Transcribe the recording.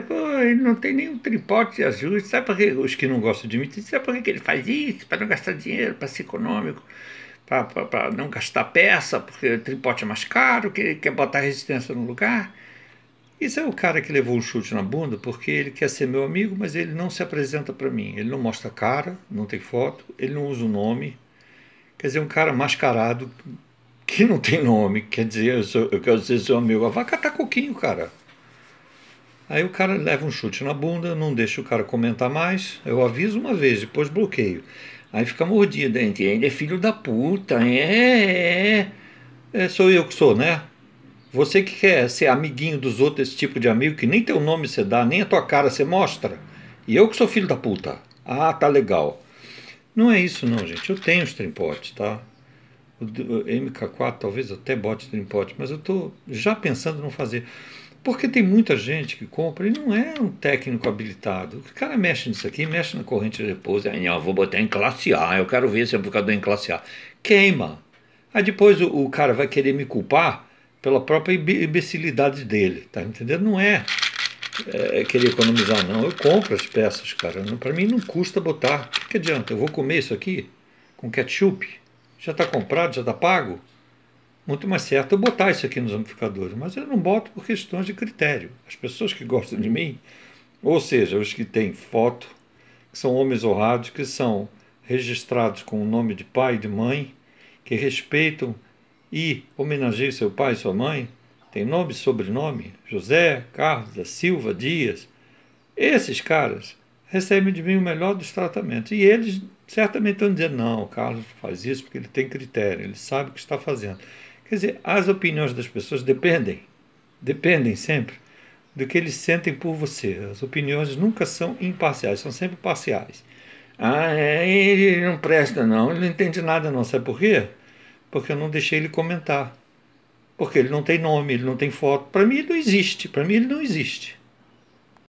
Pô, ele não tem nenhum tripote de ajuste. Sabe por que os que não gostam de mim? Sabe por que ele faz isso? Para não gastar dinheiro, para ser econômico, para não gastar peça, porque o tripote é mais caro, que ele quer botar resistência no lugar. Isso é o cara que levou o chute na bunda porque ele quer ser meu amigo, mas ele não se apresenta para mim. Ele não mostra cara, não tem foto, ele não usa o nome. Quer dizer, um cara mascarado que não tem nome. Quer dizer, eu, sou, eu quero dizer, seu amigo, a vaca tá coquinho, cara. Aí o cara leva um chute na bunda, não deixa o cara comentar mais, eu aviso uma vez, depois bloqueio. Aí fica mordido, E ele é filho da puta, é, é, é. Sou eu que sou, né? Você que quer ser amiguinho dos outros, esse tipo de amigo, que nem teu nome você dá, nem a tua cara você mostra. E eu que sou filho da puta. Ah, tá legal. Não é isso não, gente. Eu tenho os trimpotes, tá? O MK4 talvez até bote trimpote, mas eu tô já pensando em não fazer. Porque tem muita gente que compra e não é um técnico habilitado. O cara mexe nisso aqui, mexe na corrente de repouso. Aí, ó, vou botar em classe A, eu quero ver se é em classe A. Queima. Aí depois o, o, cara vai querer me culpar pela própria imbecilidade dele, tá entendendo? Não é, é querer economizar, não. Eu compro as peças, cara. Para mim não custa botar. O que adianta? Eu vou comer isso aqui com ketchup? Já está comprado, já está pago? muito mais certo eu botar isso aqui nos amplificadores, mas eu não boto por questões de critério. As pessoas que gostam de mim, ou seja, os que têm foto, que são homens honrados, que são registrados com o nome de pai e de mãe, que respeitam e homenageiam seu pai e sua mãe, tem nome e sobrenome, José, Carlos, da Silva, Dias, esses caras recebem de mim o melhor dos tratamentos. E eles certamente estão dizendo, não, o Carlos faz isso porque ele tem critério, ele sabe o que está fazendo. Quer dizer, as opiniões das pessoas dependem, dependem sempre do que eles sentem por você. As opiniões nunca são imparciais, são sempre parciais. Ah, é, ele não presta não, ele não entende nada não. Sabe por quê? Porque eu não deixei ele comentar. Porque ele não tem nome, ele não tem foto. Para mim ele não existe, para mim ele não existe.